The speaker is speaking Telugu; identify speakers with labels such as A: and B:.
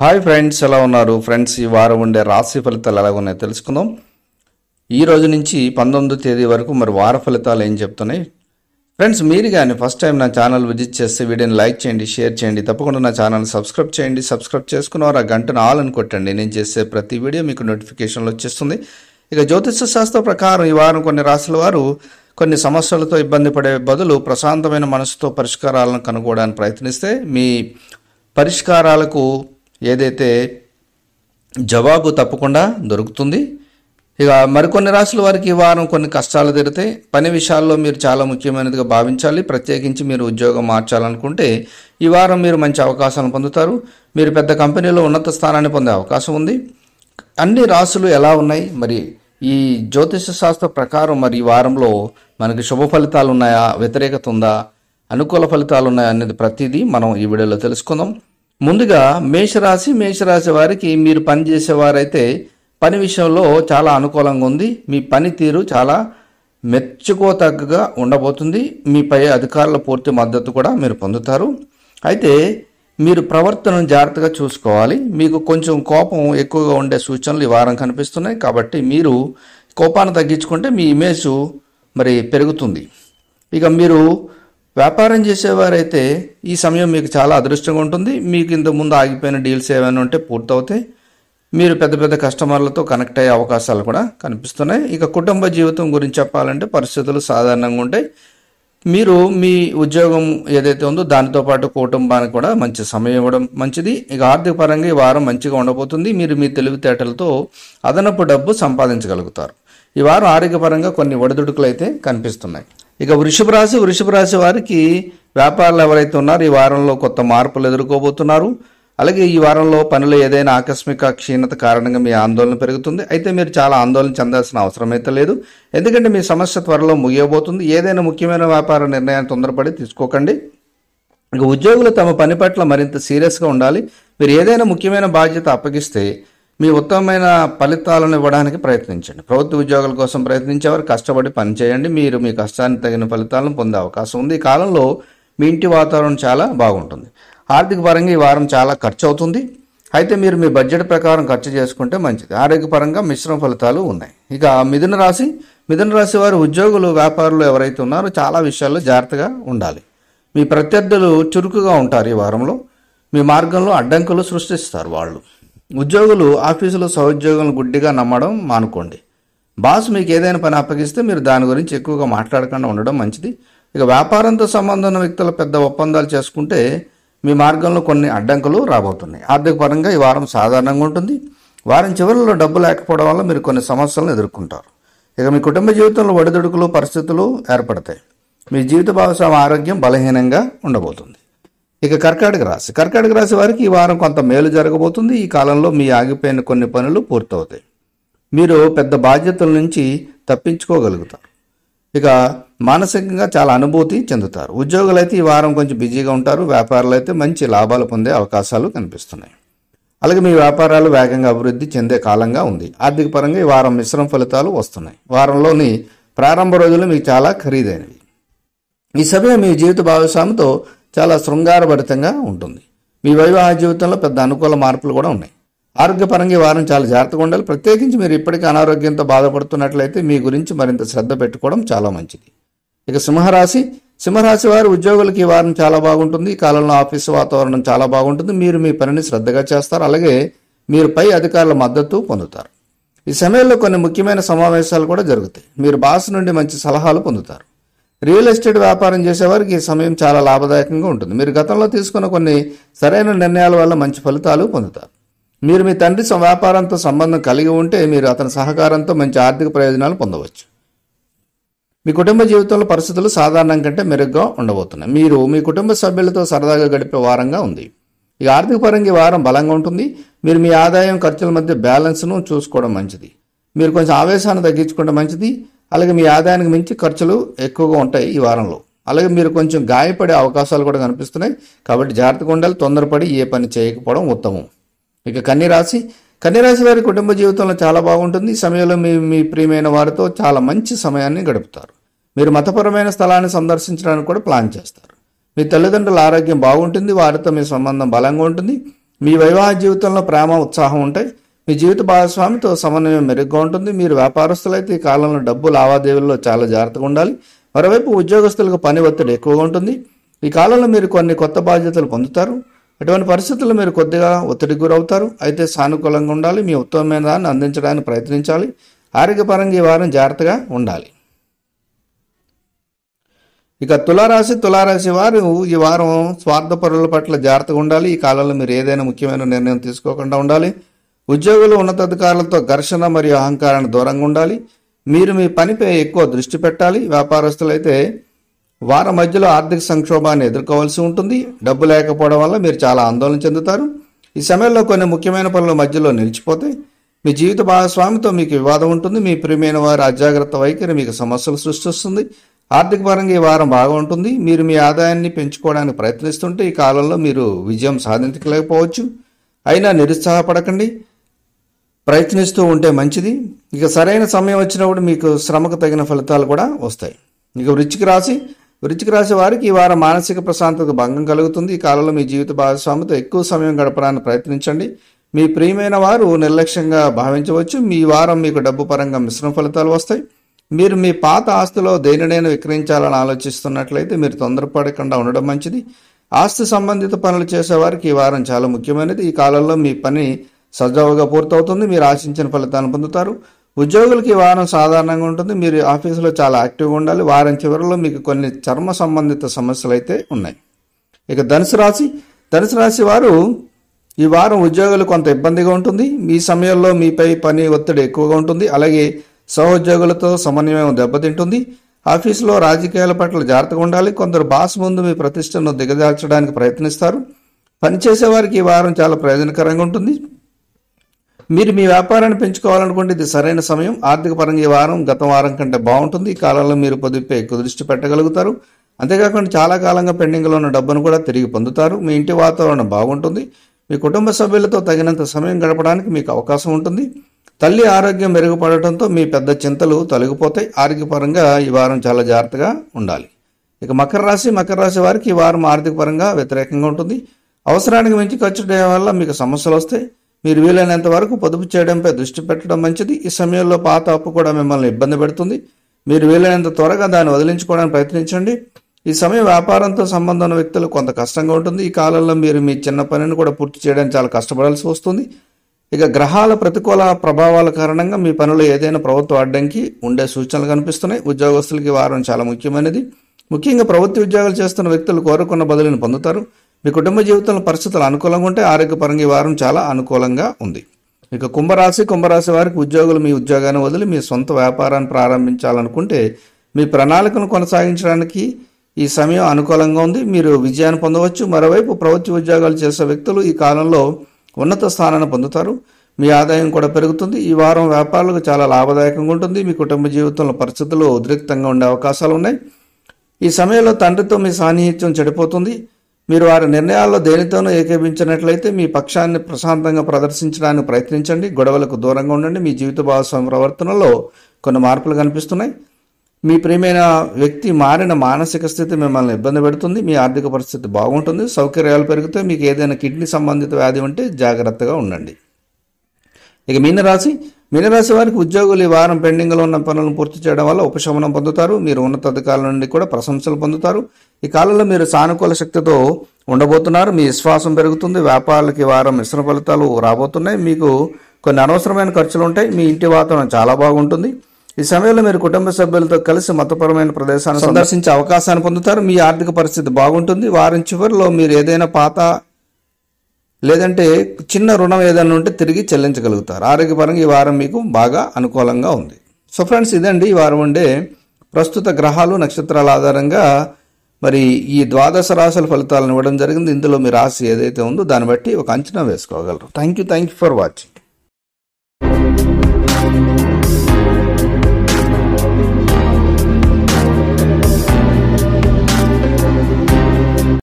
A: హాయ్ ఫ్రెండ్స్ ఎలా ఉన్నారు ఫ్రెండ్స్ ఈ వారం ఉండే రాశి ఫలితాలు ఎలా ఉన్నాయో తెలుసుకుందాం ఈ రోజు నుంచి పంతొమ్మిది తేదీ వరకు మరి వార ఫలితాలు ఏం చెప్తున్నాయి ఫ్రెండ్స్ మీరు కానీ ఫస్ట్ టైం నా ఛానల్ విజిట్ చేస్తే వీడియోని లైక్ చేయండి షేర్ చేయండి తప్పకుండా నా ఛానల్ సబ్స్క్రైబ్ చేయండి సబ్స్క్రైబ్ చేసుకున్నవారు ఆ గంటను ఆల్ అని కొట్టండి నేను చేసే ప్రతి వీడియో మీకు నోటిఫికేషన్లు వచ్చేస్తుంది ఇక జ్యోతిష శాస్త్ర ప్రకారం ఈ వారం కొన్ని రాశుల వారు కొన్ని సమస్యలతో ఇబ్బంది పడే బదులు ప్రశాంతమైన మనసుతో పరిష్కారాలను కనుగోవడానికి ప్రయత్నిస్తే మీ పరిష్కారాలకు ఏదైతే జవాబు తప్పకుండా దొరుకుతుంది ఇక మరికొన్ని రాసుల వారికి ఈ వారం కొన్ని కష్టాలు తీరుతాయి పని విషయాల్లో మీరు చాలా ముఖ్యమైనదిగా భావించాలి ప్రత్యేకించి మీరు ఉద్యోగం మార్చాలనుకుంటే ఈ వారం మీరు మంచి అవకాశాలను పొందుతారు మీరు పెద్ద కంపెనీలో ఉన్నత స్థానాన్ని పొందే అవకాశం ఉంది అన్ని రాసులు ఎలా ఉన్నాయి మరి ఈ జ్యోతిష శాస్త్ర ప్రకారం మరి ఈ వారంలో మనకి శుభ ఫలితాలు ఉన్నాయా వ్యతిరేకత ఉందా అనుకూల ఫలితాలు ఉన్నాయా అనేది ప్రతిదీ మనం ఈ వీడియోలో తెలుసుకుందాం ముందుగా మేషరాశి మేషరాశి వారికి మీరు పనిచేసేవారైతే పని విషయంలో చాలా అనుకూలంగా ఉంది మీ పనితీరు చాలా మెచ్చుకోతగ్గగా ఉండబోతుంది మీపై అధికారుల పూర్తి మద్దతు కూడా మీరు పొందుతారు అయితే మీరు ప్రవర్తనను జాగ్రత్తగా చూసుకోవాలి మీకు కొంచెం కోపం ఎక్కువగా ఉండే సూచనలు ఈ వారం కనిపిస్తున్నాయి కాబట్టి మీరు కోపాన్ని తగ్గించుకుంటే మీ ఇమేజ్ మరి పెరుగుతుంది ఇక మీరు వ్యాపారం చేసేవారైతే ఈ సమయం మీకు చాలా అదృష్టంగా ఉంటుంది మీకు ముందు ఆగిపోయిన డీల్స్ ఏమైనా ఉంటే పూర్తవుతాయి మీరు పెద్ద పెద్ద కస్టమర్లతో కనెక్ట్ అయ్యే అవకాశాలు కూడా కనిపిస్తున్నాయి ఇక కుటుంబ జీవితం గురించి చెప్పాలంటే పరిస్థితులు సాధారణంగా ఉంటాయి మీరు మీ ఉద్యోగం ఏదైతే ఉందో దానితో పాటు కుటుంబానికి కూడా మంచి సమయం ఇవ్వడం మంచిది ఇక ఆర్థిక పరంగా ఈ వారం మంచిగా ఉండబోతుంది మీరు మీ తెలివితేటలతో అదనపు డబ్బు సంపాదించగలుగుతారు ఈ వారం ఆరోగ్యపరంగా కొన్ని ఒడిదుడుకులు అయితే కనిపిస్తున్నాయి ఇక వృషభ రాశి వృషభ రాశి వారికి వ్యాపారాలు ఎవరైతే ఉన్నారో ఈ వారంలో కొత్త మార్పులు ఎదుర్కోబోతున్నారు అలాగే ఈ వారంలో పనులు ఏదైనా ఆకస్మిక క్షీణత కారణంగా మీ ఆందోళన పెరుగుతుంది అయితే మీరు చాలా ఆందోళన చెందాల్సిన అవసరం అయితే లేదు ఎందుకంటే మీ సమస్య త్వరలో ముగియబోతుంది ఏదైనా ముఖ్యమైన వ్యాపార నిర్ణయాన్ని తొందరపడి తీసుకోకండి ఇక ఉద్యోగులు తమ పని పట్ల మరింత సీరియస్గా ఉండాలి మీరు ఏదైనా ముఖ్యమైన బాధ్యత అప్పగిస్తే మీ ఉత్తమమైన ఫలితాలను ఇవ్వడానికి ప్రయత్నించండి ప్రభుత్వ ఉద్యోగాల కోసం ప్రయత్నించేవారు కష్టపడి పనిచేయండి మీరు మీ కష్టానికి తగిన ఫలితాలను పొందే అవకాశం ఉంది ఈ కాలంలో మీ ఇంటి వాతావరణం చాలా బాగుంటుంది ఆర్థిక పరంగా ఈ వారం చాలా ఖర్చు అవుతుంది అయితే మీరు మీ బడ్జెట్ ప్రకారం ఖర్చు చేసుకుంటే మంచిది ఆరోగ్యపరంగా మిశ్రమ ఫలితాలు ఉన్నాయి ఇక మిథున రాశి మిథున రాశి వారు ఉద్యోగులు వ్యాపారులు ఎవరైతే ఉన్నారో చాలా విషయాల్లో జాగ్రత్తగా ఉండాలి మీ ప్రత్యర్థులు చురుకుగా ఉంటారు ఈ వారంలో మీ మార్గంలో అడ్డంకులు సృష్టిస్తారు వాళ్ళు ఉద్యోగులు ఆఫీసులో సహోద్యోగులను గుడ్డిగా నమ్మడం మానుకోండి బాస్ మీకు ఏదైనా పని అప్పగిస్తే మీరు దాని గురించి ఎక్కువగా మాట్లాడకుండా ఉండడం మంచిది ఇక వ్యాపారంతో సంబంధం ఉన్న వ్యక్తుల పెద్ద ఒప్పందాలు చేసుకుంటే మీ మార్గంలో కొన్ని అడ్డంకులు రాబోతున్నాయి ఆర్థిక పరంగా ఈ వారం సాధారణంగా ఉంటుంది వారం చివరిలో డబ్బు లేకపోవడం వల్ల మీరు కొన్ని సమస్యలను ఎదుర్కొంటారు ఇక మీ కుటుంబ జీవితంలో ఒడిదుడుకులు పరిస్థితులు ఏర్పడతాయి మీ జీవిత భాగస్వామి ఆరోగ్యం బలహీనంగా ఉండబోతుంది ఇక కర్కాటక రాశి కర్కాటక రాశి వారికి ఈ వారం కొంత మేలు జరగబోతుంది ఈ కాలంలో మీ ఆగిపోయిన కొన్ని పనులు పూర్తవుతాయి మీరు పెద్ద బాధ్యతల నుంచి తప్పించుకోగలుగుతారు ఇక మానసికంగా చాలా అనుభూతి చెందుతారు ఉద్యోగులైతే ఈ వారం కొంచెం బిజీగా ఉంటారు వ్యాపారాలు అయితే మంచి లాభాలు పొందే అవకాశాలు కనిపిస్తున్నాయి అలాగే మీ వ్యాపారాలు వేగంగా అభివృద్ధి చెందే కాలంగా ఉంది ఆర్థిక పరంగా ఈ వారం మిశ్రమ ఫలితాలు వస్తున్నాయి వారంలోని ప్రారంభ రోజులు మీకు చాలా ఖరీదైనవి ఈ సమయం మీ జీవిత భాగస్వామితో చాలా శృంగారభరితంగా ఉంటుంది మీ వైవాహ జీవితంలో పెద్ద అనుకూల మార్పులు కూడా ఉన్నాయి ఆరోగ్యపరంగా ఈ వారం చాలా జాగ్రత్తగా ఉండాలి ప్రత్యేకించి మీరు ఇప్పటికీ అనారోగ్యంతో బాధపడుతున్నట్లయితే మీ గురించి మరింత శ్రద్ధ పెట్టుకోవడం చాలా మంచిది ఇక సింహరాశి సింహరాశి వారి ఉద్యోగులకి ఈ వారం చాలా బాగుంటుంది ఈ కాలంలో ఆఫీసు వాతావరణం చాలా బాగుంటుంది మీరు మీ పనిని శ్రద్ధగా చేస్తారు అలాగే మీరు పై అధికారుల మద్దతు పొందుతారు ఈ సమయంలో కొన్ని ముఖ్యమైన సమావేశాలు కూడా జరుగుతాయి మీరు బాస్ నుండి మంచి సలహాలు పొందుతారు రియల్ ఎస్టేట్ వ్యాపారం చేసేవారికి ఈ సమయం చాలా లాభదాయకంగా ఉంటుంది మీరు గతంలో తీసుకున్న కొన్ని సరైన నిర్ణయాల వల్ల మంచి ఫలితాలు పొందుతారు మీరు మీ తండ్రి వ్యాపారంతో సంబంధం కలిగి ఉంటే మీరు అతని సహకారంతో మంచి ఆర్థిక ప్రయోజనాలు పొందవచ్చు మీ కుటుంబ జీవితంలో పరిస్థితులు సాధారణం కంటే మెరుగ్గా ఉండబోతున్నాయి మీరు మీ కుటుంబ సభ్యులతో సరదాగా గడిపే వారంగా ఉంది ఈ ఆర్థిక పరంగా వారం బలంగా ఉంటుంది మీరు మీ ఆదాయం ఖర్చుల మధ్య బ్యాలెన్స్ను చూసుకోవడం మంచిది మీరు కొంచెం ఆవేశాన్ని తగ్గించుకోవడం మంచిది అలాగే మీ ఆదాయానికి మించి ఖర్చులు ఎక్కువగా ఉంటాయి ఈ వారంలో అలాగే మీరు కొంచెం గాయపడే అవకాశాలు కూడా కనిపిస్తున్నాయి కాబట్టి జాగ్రత్తగా ఉండాలి తొందరపడి ఏ పని చేయకపోవడం ఉత్తమం ఇక కన్నీరాశి కన్యరాశి వారి కుటుంబ జీవితంలో చాలా బాగుంటుంది ఈ సమయంలో మీ మీ ప్రియమైన వారితో చాలా మంచి సమయాన్ని గడుపుతారు మీరు మతపరమైన స్థలాన్ని సందర్శించడానికి కూడా ప్లాన్ చేస్తారు మీ తల్లిదండ్రుల ఆరోగ్యం బాగుంటుంది వారితో మీ సంబంధం బలంగా ఉంటుంది మీ వివాహ జీవితంలో ప్రేమ ఉత్సాహం ఉంటాయి మీ జీవిత భాగస్వామితో సమన్వయం మెరుగ్గా ఉంటుంది మీరు వ్యాపారస్తులైతే ఈ కాలంలో డబ్బు లావాదేవీల్లో చాలా జాగ్రత్తగా ఉండాలి మరోవైపు ఉద్యోగస్తులకు పని ఒత్తిడి ఎక్కువగా ఉంటుంది ఈ కాలంలో మీరు కొన్ని కొత్త బాధ్యతలు పొందుతారు అటువంటి పరిస్థితుల్లో మీరు కొద్దిగా ఒత్తిడికి గురవుతారు అయితే సానుకూలంగా ఉండాలి మీ ఉత్తమమైన దాన్ని అందించడానికి ప్రయత్నించాలి ఆరోగ్యపరంగా ఈ వారం జాగ్రత్తగా ఉండాలి ఇక తులారాశి తులారాశి వారు ఈ వారం స్వార్థపరుల పట్ల జాగ్రత్తగా ఉండాలి ఈ కాలంలో మీరు ఏదైనా ముఖ్యమైన నిర్ణయం తీసుకోకుండా ఉండాలి ఉద్యోగులు ఉన్నతాధికారులతో ఘర్షణ మరియు అహంకారాన్ని దూరంగా ఉండాలి మీరు మీ పనిపై ఎక్కువ దృష్టి పెట్టాలి వ్యాపారస్తులైతే వారం మధ్యలో ఆర్థిక సంక్షోభాన్ని ఎదుర్కోవాల్సి ఉంటుంది డబ్బు లేకపోవడం వల్ల మీరు చాలా ఆందోళన చెందుతారు ఈ సమయంలో కొన్ని ముఖ్యమైన పనులు మధ్యలో నిలిచిపోతాయి మీ జీవిత భాగస్వామితో మీకు వివాదం ఉంటుంది మీ ప్రియమైన వారి అజాగ్రత్త వైఖరి మీకు సమస్యలు సృష్టిస్తుంది ఆర్థిక పరంగా ఈ వారం బాగా ఉంటుంది మీరు మీ ఆదాయాన్ని పెంచుకోవడానికి ప్రయత్నిస్తుంటే ఈ కాలంలో మీరు విజయం సాధించలేకపోవచ్చు అయినా నిరుత్సాహపడకండి ప్రయత్నిస్తూ ఉంటే మంచిది ఇక సరైన సమయం వచ్చినప్పుడు మీకు శ్రమకు తగిన ఫలితాలు కూడా వస్తాయి ఇక వృచ్చిక రాసి వృచ్చిక రాశి వారికి ఈ వారం మానసిక ప్రశాంతతకు భంగం కలుగుతుంది ఈ కాలంలో మీ జీవిత భాగస్వామితో ఎక్కువ సమయం గడపడానికి ప్రయత్నించండి మీ ప్రియమైన వారు నిర్లక్ష్యంగా భావించవచ్చు మీ వారం మీకు డబ్బు పరంగా మిశ్రమ ఫలితాలు వస్తాయి మీరు మీ పాత ఆస్తిలో దేనినైనా విక్రయించాలని ఆలోచిస్తున్నట్లయితే మీరు తొందరపడకుండా ఉండడం మంచిది ఆస్తి సంబంధిత పనులు చేసేవారికి ఈ వారం చాలా ముఖ్యమైనది ఈ కాలంలో మీ పని సజావుగా పూర్తవుతుంది మీరు ఆశించిన ఫలితాన్ని పొందుతారు ఉద్యోగులకి వారం సాధారణంగా ఉంటుంది మీరు ఆఫీసులో చాలా యాక్టివ్గా ఉండాలి వారం చివరిలో మీకు కొన్ని చర్మ సంబంధిత సమస్యలు అయితే ఉన్నాయి ఇక ధనుసు రాశి ధనుసు రాశి వారు ఈ వారం ఉద్యోగులు కొంత ఇబ్బందిగా ఉంటుంది మీ సమయంలో మీపై పని ఒత్తిడి ఎక్కువగా ఉంటుంది అలాగే సహోద్యోగులతో సమన్వయం దెబ్బతింటుంది ఆఫీసులో రాజకీయాల పట్ల జాగ్రత్తగా ఉండాలి కొందరు బాస్ ముందు మీ ప్రతిష్టను దిగజార్చడానికి ప్రయత్నిస్తారు పనిచేసే వారికి ఈ వారం చాలా ప్రయోజనకరంగా ఉంటుంది మీరు మీ వ్యాపారాన్ని పెంచుకోవాలనుకుంటే ఇది సరైన సమయం ఆర్థిక పరంగా ఈ వారం గత వారం కంటే బాగుంటుంది ఈ కాలంలో మీరు పొదుపుపై ఎక్కువ దృష్టి పెట్టగలుగుతారు అంతేకాకుండా చాలా కాలంగా పెండింగ్లో ఉన్న డబ్బును కూడా తిరిగి పొందుతారు మీ ఇంటి వాతావరణం బాగుంటుంది మీ కుటుంబ సభ్యులతో తగినంత సమయం గడపడానికి మీకు అవకాశం ఉంటుంది తల్లి ఆరోగ్యం మెరుగుపడటంతో మీ పెద్ద చింతలు తొలగిపోతాయి ఆరోగ్యపరంగా ఈ వారం చాలా జాగ్రత్తగా ఉండాలి ఇక మకర రాశి మకర రాశి వారికి ఈ వారం ఆర్థిక పరంగా వ్యతిరేకంగా ఉంటుంది అవసరానికి మించి ఖర్చు చేయడం వల్ల మీకు సమస్యలు వస్తాయి మీరు వీలైనంత వరకు పొదుపు చేయడంపై దృష్టి పెట్టడం మంచిది ఈ సమయంలో పాత అప్పు కూడా మిమ్మల్ని ఇబ్బంది పెడుతుంది మీరు వీలైనంత త్వరగా దాన్ని వదిలించుకోవడానికి ప్రయత్నించండి ఈ సమయం వ్యాపారంతో సంబంధం ఉన్న వ్యక్తులు కొంత కష్టంగా ఉంటుంది ఈ కాలంలో మీరు మీ చిన్న పనిని కూడా పూర్తి చేయడానికి చాలా కష్టపడాల్సి వస్తుంది ఇక గ్రహాల ప్రతికూల ప్రభావాల కారణంగా మీ పనులు ఏదైనా ప్రభుత్వ అడ్డంకి ఉండే సూచనలు కనిపిస్తున్నాయి ఉద్యోగస్తులకి వారం చాలా ముఖ్యమైనది ముఖ్యంగా ప్రభుత్వ ఉద్యోగాలు చేస్తున్న వ్యక్తులు కోరుకున్న బదిలీని పొందుతారు మీ కుటుంబ జీవితంలో పరిస్థితులు అనుకూలంగా ఉంటే ఆరోగ్యపరంగా ఈ వారం చాలా అనుకూలంగా ఉంది ఇక కుంభరాశి కుంభరాశి వారికి ఉద్యోగులు మీ ఉద్యోగాన్ని వదిలి మీ సొంత వ్యాపారాన్ని ప్రారంభించాలనుకుంటే మీ ప్రణాళికను కొనసాగించడానికి ఈ సమయం అనుకూలంగా ఉంది మీరు విజయాన్ని పొందవచ్చు మరోవైపు ప్రభుత్వ ఉద్యోగాలు చేసే వ్యక్తులు ఈ కాలంలో ఉన్నత స్థానాన్ని పొందుతారు మీ ఆదాయం కూడా పెరుగుతుంది ఈ వారం వ్యాపారాలకు చాలా లాభదాయకంగా ఉంటుంది మీ కుటుంబ జీవితంలో పరిస్థితులు ఉద్రిక్తంగా ఉండే అవకాశాలు ఉన్నాయి ఈ సమయంలో తండ్రితో మీ సాన్నిహిత్యం చెడిపోతుంది మీరు వారి నిర్ణయాల్లో దేనితోనూ ఏకీభించినట్లయితే మీ పక్షాన్ని ప్రశాంతంగా ప్రదర్శించడానికి ప్రయత్నించండి గొడవలకు దూరంగా ఉండండి మీ జీవిత భాగస్వామి ప్రవర్తనలో కొన్ని మార్పులు కనిపిస్తున్నాయి మీ ప్రియమైన వ్యక్తి మారిన మానసిక స్థితి మిమ్మల్ని ఇబ్బంది పెడుతుంది మీ ఆర్థిక పరిస్థితి బాగుంటుంది సౌకర్యాలు పెరిగితే మీకు ఏదైనా కిడ్నీ సంబంధిత వ్యాధి ఉంటే జాగ్రత్తగా ఉండండి ఇక రాసి మీనరాశి వారికి ఉద్యోగులు ఈ వారం పెండింగ్లో ఉన్న పనులను పూర్తి చేయడం వల్ల ఉపశమనం పొందుతారు మీరు ఉన్నతాధికారుల నుండి కూడా ప్రశంసలు పొందుతారు ఈ కాలంలో మీరు సానుకూల శక్తితో ఉండబోతున్నారు మీ విశ్వాసం పెరుగుతుంది వ్యాపారాలకి వారం మిశ్రమ ఫలితాలు రాబోతున్నాయి మీకు కొన్ని అనవసరమైన ఖర్చులు ఉంటాయి మీ ఇంటి వాతావరణం చాలా బాగుంటుంది ఈ సమయంలో మీరు కుటుంబ సభ్యులతో కలిసి మతపరమైన ప్రదేశాన్ని సందర్శించే అవకాశాన్ని పొందుతారు మీ ఆర్థిక పరిస్థితి బాగుంటుంది వారం చివరిలో మీరు ఏదైనా పాత లేదంటే చిన్న రుణం ఏదైనా ఉంటే తిరిగి చెల్లించగలుగుతారు ఆరోగ్యపరంగా ఈ వారం మీకు బాగా అనుకూలంగా ఉంది సో ఫ్రెండ్స్ ఇదండి ఈ వారం ఉండే ప్రస్తుత గ్రహాలు నక్షత్రాల ఆధారంగా మరి ఈ ద్వాదశ రాశుల ఫలితాలను ఇవ్వడం జరిగింది ఇందులో మీ రాశి ఏదైతే ఉందో దాన్ని బట్టి ఒక అంచనా వేసుకోగలరు thank you thank you for watching